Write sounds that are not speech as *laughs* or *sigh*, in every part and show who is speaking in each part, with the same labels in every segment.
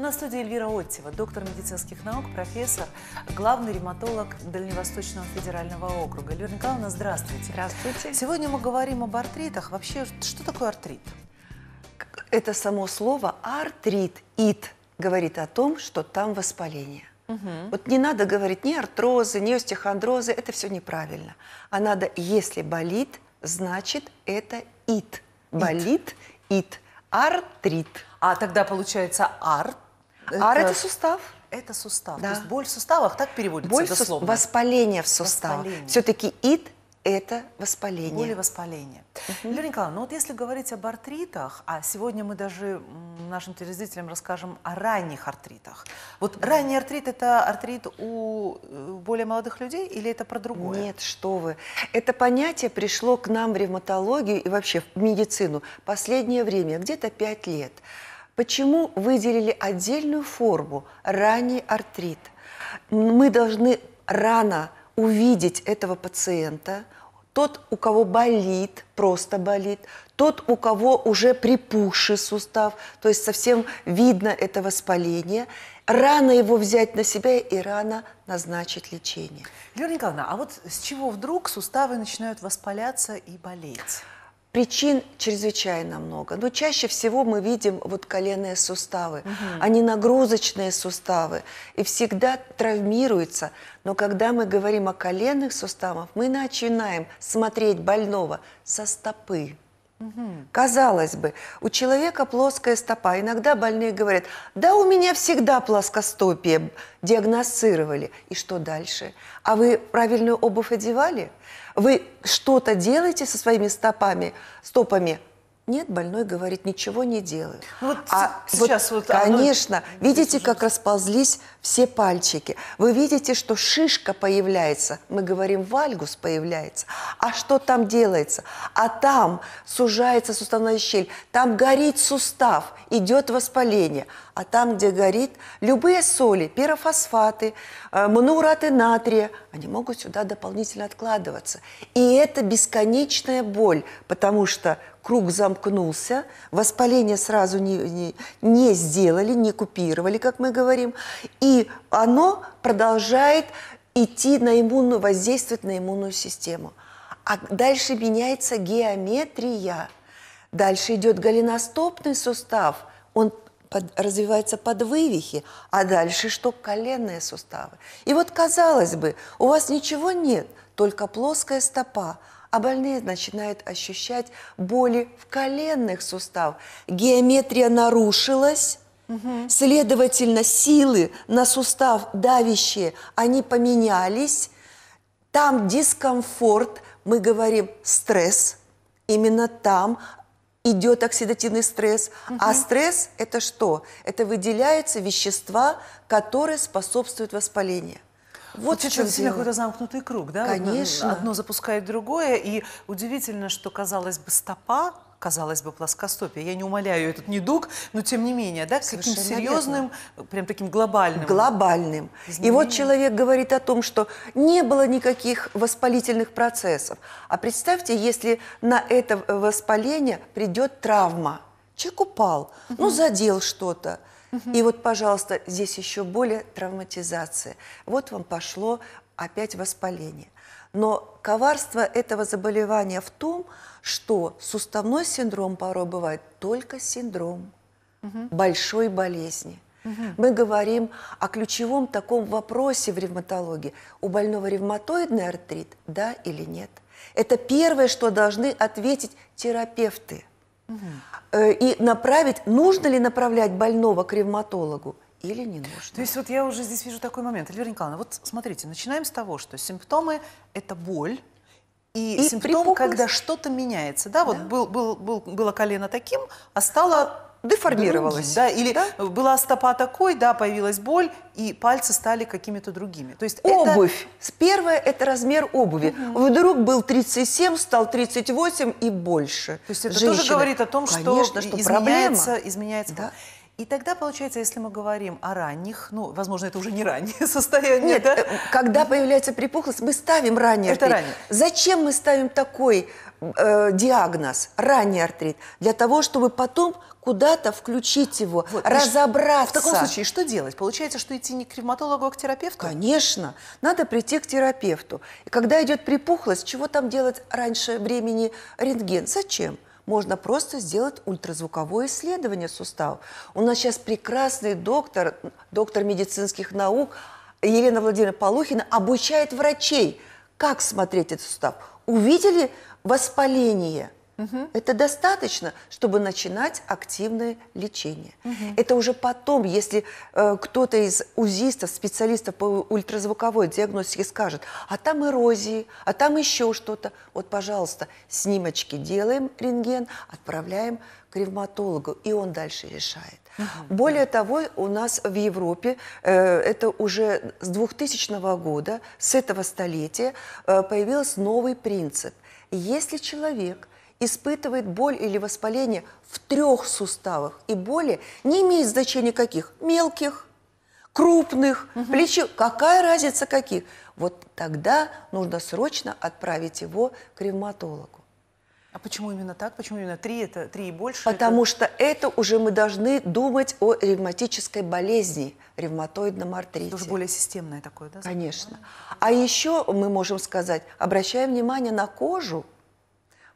Speaker 1: У нас в студии Эльвира Оттева, доктор медицинских наук, профессор, главный ревматолог Дальневосточного федерального округа. Эльвира Николаевна, здравствуйте. Здравствуйте. Сегодня мы говорим об артритах.
Speaker 2: Вообще, что такое артрит? Это само слово артрит, ит, говорит о том, что там воспаление. Угу. Вот не надо говорить ни артрозы, ни остеохондрозы, это все неправильно. А надо, если болит, значит это ит. Болит, ит, артрит. А тогда получается арт Э, Ар это, это
Speaker 1: сустав. Это сустав. Да. То есть боль в суставах, так переводится боль дословно? Су...
Speaker 2: Воспаление в суставах. Все-таки ид это воспаление. Боли
Speaker 1: воспаление. Угу. Лера Николаевна, ну вот если говорить об артритах, а сегодня мы даже нашим телезрителям расскажем о ранних артритах. Вот да. ранний артрит – это артрит у э, более молодых
Speaker 2: людей или это про другое? Нет, что вы. Это понятие пришло к нам в ревматологию и вообще в медицину последнее время, где-то пять лет. Почему выделили отдельную форму ранний артрит? Мы должны рано увидеть этого пациента, тот, у кого болит, просто болит, тот, у кого уже припухший сустав, то есть совсем видно это воспаление, рано его взять на себя и рано назначить лечение. Лера Николаевна, а вот с чего вдруг суставы начинают воспаляться и болеть? Причин чрезвычайно много. Но чаще всего мы видим вот коленные суставы. Угу. Они а нагрузочные суставы и всегда травмируются. Но когда мы говорим о коленных суставах, мы начинаем смотреть больного со стопы. Угу. Казалось бы, у человека плоская стопа. Иногда больные говорят, да у меня всегда плоскостопие диагностировали. И что дальше? А вы правильную обувь одевали? Вы что-то делаете со своими стопами, стопами, нет, больной говорит, ничего не делаю. Вот а сейчас вот, вот конечно, оно... видите, как расползлись все пальчики. Вы видите, что шишка появляется. Мы говорим, вальгус появляется. А что там делается? А там сужается суставная щель, там горит сустав, идет воспаление. А там, где горит, любые соли, пирофосфаты, э, манураты натрия, они могут сюда дополнительно откладываться. И это бесконечная боль, потому что круг замкнулся, воспаление сразу не, не, не сделали, не купировали, как мы говорим, и оно продолжает идти на иммунную, воздействовать на иммунную систему. А дальше меняется геометрия. Дальше идет голеностопный сустав, он под, развивается под вывихи, а дальше что? Коленные суставы. И вот казалось бы, у вас ничего нет, только плоская стопа, а больные начинают ощущать боли в коленных суставах. Геометрия нарушилась, Угу. Следовательно, силы на сустав давящие, они поменялись. Там дискомфорт, мы говорим стресс. Именно там идет оксидативный стресс. Угу. А стресс – это что? Это выделяются вещества, которые способствуют воспалению. Вот это сильно какой-то
Speaker 1: замкнутый круг, да? Конечно. Одно запускает другое, и удивительно, что, казалось бы, стопа, казалось бы, плоскостопие. Я не умоляю этот недуг, но тем не менее, да, каким серьезным,
Speaker 2: верно. прям таким глобальным. Глобальным. Изменением. И вот человек говорит о том, что не было никаких воспалительных процессов. А представьте, если на это воспаление придет травма. Человек упал, ну задел что-то. И вот, пожалуйста, здесь еще более травматизация. Вот вам пошло опять воспаление. Но коварство этого заболевания в том, что суставной синдром порой бывает только синдром угу. большой болезни. Угу. Мы говорим о ключевом таком вопросе в ревматологии. У больного ревматоидный артрит, да или нет? Это первое, что должны ответить терапевты. Э, и направить, нужно ли направлять больного к ревматологу
Speaker 1: или не нужно. То есть вот я уже здесь вижу такой момент. Эльвира Николаевна, вот смотрите, начинаем с того, что симптомы – это боль, и, и симптом, припухлость. когда что-то меняется. Да, да. вот был, был, был, было колено таким, а стало деформировалась. Да, или да? была стопа такой, да, появилась боль, и пальцы стали какими-то другими. То есть Обувь. Это... Первое
Speaker 2: – это размер обуви. Угу. Вдруг был 37, стал 38 и больше. То есть это Женщина. тоже говорит о том, что, что изменяется,
Speaker 1: проблема. изменяется. Да. И тогда, получается, если мы говорим о ранних, ну, возможно, это уже не раннее *laughs* состояние,
Speaker 2: Нет, да? Э, когда появляется припухлость, мы ставим ранний артрит. это Ранний. Зачем мы ставим такой э, диагноз, ранний артрит? Для того, чтобы потом куда-то включить его, вот, разобраться. Ну в таком случае что делать? Получается, что идти не к ревматологу, а к терапевту? Конечно. Надо прийти к терапевту. И когда идет припухлость, чего там делать раньше времени рентген? Зачем? Можно просто сделать ультразвуковое исследование сустава. У нас сейчас прекрасный доктор, доктор медицинских наук Елена Владимировна Полухина обучает врачей, как смотреть этот сустав. Увидели воспаление – Угу. Это достаточно, чтобы начинать активное лечение. Угу. Это уже потом, если э, кто-то из УЗИстов, специалистов по ультразвуковой диагностике скажет, а там эрозии, а там еще что-то, вот, пожалуйста, снимочки делаем, рентген, отправляем к ревматологу, и он дальше решает. Угу. Более того, у нас в Европе э, это уже с 2000 года, с этого столетия э, появился новый принцип. Если человек – испытывает боль или воспаление в трех суставах. И боли не имеет значения каких. Мелких, крупных, угу. плечевых. Какая разница каких? Вот тогда нужно срочно отправить его к ревматологу. А почему именно так? Почему именно три? Это три и больше? Потому это... что это уже мы должны думать о ревматической болезни, ревматоидном артрите. Это уже более системное такое, да? Конечно. А еще мы можем сказать, обращая внимание на кожу,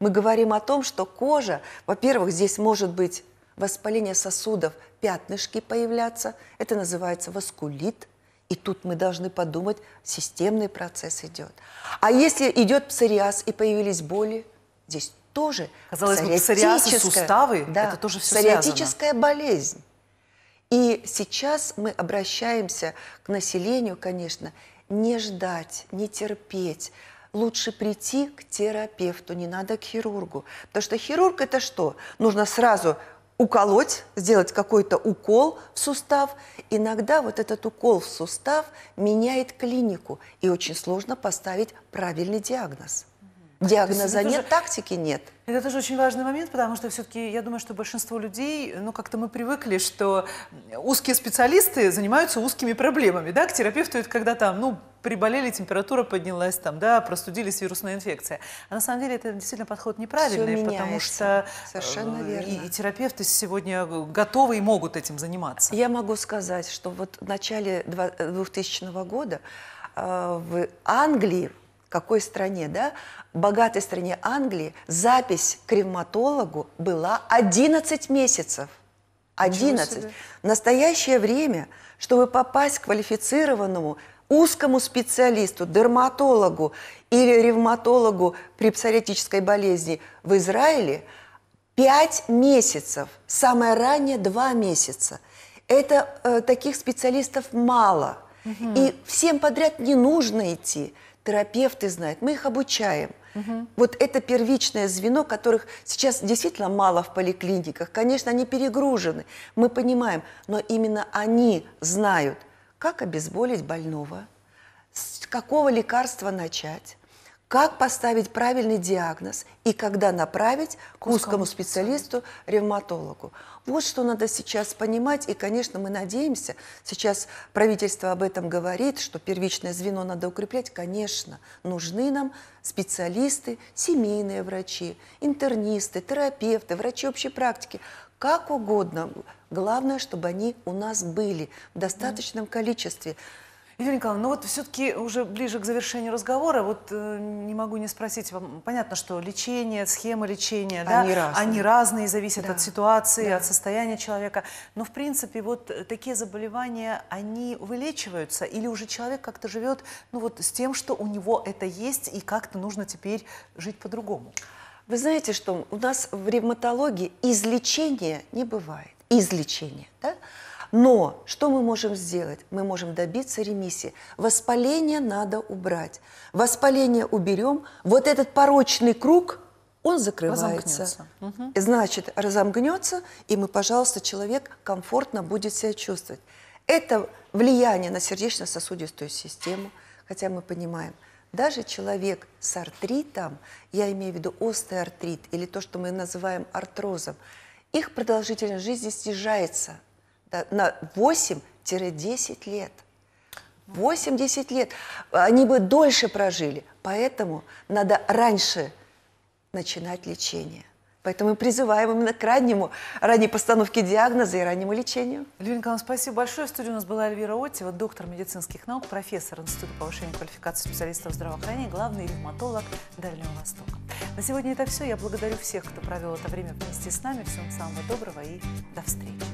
Speaker 2: мы говорим о том, что кожа, во-первых, здесь может быть воспаление сосудов, пятнышки появляться, это называется васкулит, и тут мы должны подумать, системный процесс идет. А если идет псориаз и появились боли, здесь тоже Казалось бы, суставы, да, это тоже все псориатическая связано. болезнь. И сейчас мы обращаемся к населению, конечно, не ждать, не терпеть, лучше прийти к терапевту, не надо к хирургу. Потому что хирург это что? Нужно сразу уколоть, сделать какой-то укол в сустав. Иногда вот этот укол в сустав меняет клинику, и очень сложно поставить правильный диагноз. Диагноза нет, тоже, тактики нет. Это тоже очень важный
Speaker 1: момент, потому что все-таки я думаю, что большинство людей, ну как-то мы привыкли, что узкие специалисты занимаются узкими проблемами, да, к терапевту это когда там, ну, приболели, температура поднялась, там, да, простудились, вирусная инфекция. А на самом деле это действительно подход неправильный, Все потому что Совершенно э, верно. И, и терапевты сегодня э, готовы и могут этим заниматься. Я могу
Speaker 2: сказать, что вот в начале 2000 э, года в Англии, какой стране, да, богатой стране Англии, запись к ревматологу была 11 месяцев.
Speaker 1: 11.
Speaker 2: В настоящее время, чтобы попасть к квалифицированному узкому специалисту, дерматологу или ревматологу при псориатической болезни в Израиле пять месяцев, самое раннее два месяца. Это э, таких специалистов мало. Угу. И всем подряд не нужно идти. Терапевты знают, мы их обучаем. Угу. Вот это первичное звено, которых сейчас действительно мало в поликлиниках. Конечно, они перегружены, мы понимаем, но именно они знают как обезболить больного, с какого лекарства начать, как поставить правильный диагноз и когда направить к узкому специалисту, ревматологу. Вот что надо сейчас понимать, и, конечно, мы надеемся, сейчас правительство об этом говорит, что первичное звено надо укреплять, конечно, нужны нам специалисты, семейные врачи, интернисты, терапевты, врачи общей практики, как угодно. Главное, чтобы они у нас были в достаточном количестве. Юлия Николаевна, ну вот все-таки уже ближе к завершению
Speaker 1: разговора, вот э, не могу не спросить вам, понятно, что лечение, схема лечения, они, да, разные. они разные, зависят да. от ситуации, да. от состояния человека, но в принципе вот такие заболевания, они вылечиваются или уже человек как-то живет, ну вот с тем, что у него
Speaker 2: это есть и как-то нужно теперь жить по-другому? Вы знаете, что у нас в ревматологии излечения не бывает. Излечения, да? Но что мы можем сделать? Мы можем добиться ремиссии. Воспаление надо убрать. Воспаление уберем. Вот этот порочный круг, он закрывается. Разомкнется. Значит, разомгнется, и мы, пожалуйста, человек комфортно будет себя чувствовать. Это влияние на сердечно-сосудистую систему, хотя мы понимаем – даже человек с артритом, я имею в виду острый артрит или то, что мы называем артрозом, их продолжительность жизни снижается на 8-10 лет. 8-10 лет. Они бы дольше прожили, поэтому надо раньше начинать лечение. Поэтому мы призываем именно к раннему, ранней постановке диагноза и раннему лечению. Лилия Николаевна, спасибо
Speaker 1: большое. В студии у нас была Эльвира Отева, доктор медицинских наук, профессор Института повышения квалификации специалистов здравоохранения, главный ревматолог Дальнего Востока. На сегодня это все. Я благодарю всех, кто провел это время вместе с нами. Всем самого доброго и до встречи.